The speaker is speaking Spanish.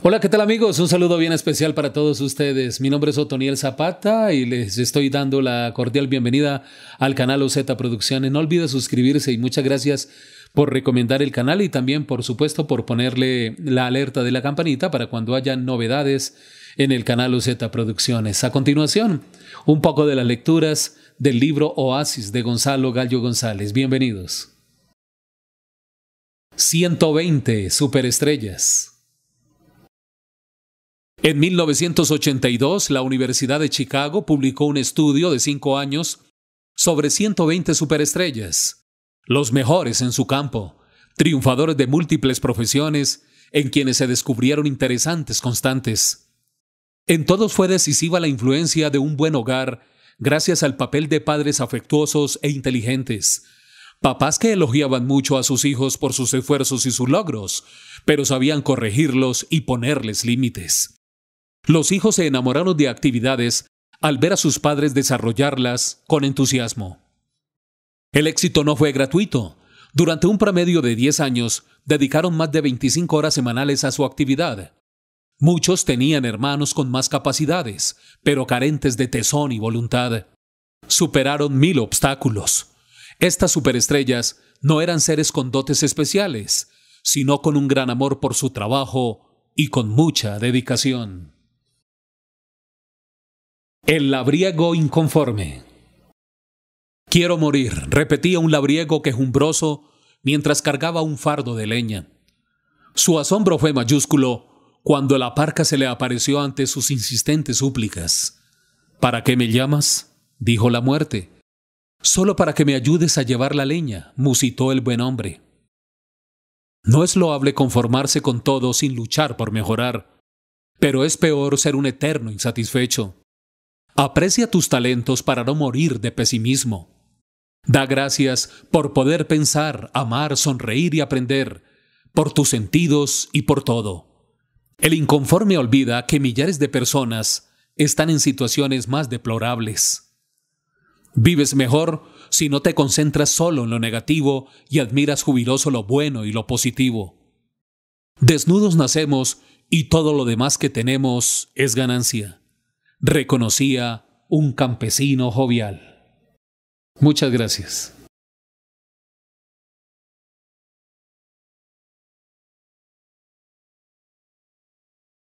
Hola, ¿qué tal amigos? Un saludo bien especial para todos ustedes. Mi nombre es Otoniel Zapata y les estoy dando la cordial bienvenida al canal OZ Producciones. No olviden suscribirse y muchas gracias por recomendar el canal y también, por supuesto, por ponerle la alerta de la campanita para cuando haya novedades en el canal OZ Producciones. A continuación, un poco de las lecturas del libro Oasis de Gonzalo Gallo González. Bienvenidos. 120 Superestrellas. En 1982, la Universidad de Chicago publicó un estudio de cinco años sobre 120 superestrellas, los mejores en su campo, triunfadores de múltiples profesiones, en quienes se descubrieron interesantes constantes. En todos fue decisiva la influencia de un buen hogar gracias al papel de padres afectuosos e inteligentes, papás que elogiaban mucho a sus hijos por sus esfuerzos y sus logros, pero sabían corregirlos y ponerles límites. Los hijos se enamoraron de actividades al ver a sus padres desarrollarlas con entusiasmo. El éxito no fue gratuito. Durante un promedio de 10 años, dedicaron más de 25 horas semanales a su actividad. Muchos tenían hermanos con más capacidades, pero carentes de tesón y voluntad. Superaron mil obstáculos. Estas superestrellas no eran seres con dotes especiales, sino con un gran amor por su trabajo y con mucha dedicación. El labriego inconforme. Quiero morir, repetía un labriego quejumbroso mientras cargaba un fardo de leña. Su asombro fue mayúsculo cuando la parca se le apareció ante sus insistentes súplicas. ¿Para qué me llamas? dijo la muerte. Solo para que me ayudes a llevar la leña, musitó el buen hombre. No es loable conformarse con todo sin luchar por mejorar, pero es peor ser un eterno insatisfecho. Aprecia tus talentos para no morir de pesimismo. Da gracias por poder pensar, amar, sonreír y aprender, por tus sentidos y por todo. El inconforme olvida que millares de personas están en situaciones más deplorables. Vives mejor si no te concentras solo en lo negativo y admiras jubiloso lo bueno y lo positivo. Desnudos nacemos y todo lo demás que tenemos es ganancia reconocía un campesino jovial. Muchas gracias.